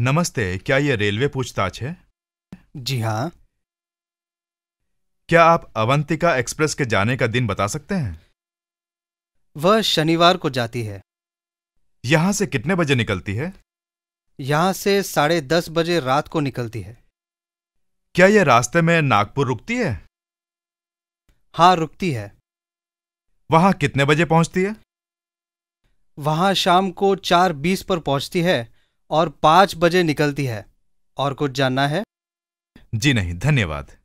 नमस्ते क्या ये रेलवे पूछताछ है जी हाँ क्या आप अवंतिका एक्सप्रेस के जाने का दिन बता सकते हैं वह शनिवार को जाती है यहाँ से कितने बजे निकलती है यहाँ से साढ़े दस बजे रात को निकलती है क्या यह रास्ते में नागपुर रुकती है हाँ रुकती है वहां कितने बजे पहुंचती है वहां शाम को चार बीस पर पहुंचती है और पांच बजे निकलती है और कुछ जानना है जी नहीं धन्यवाद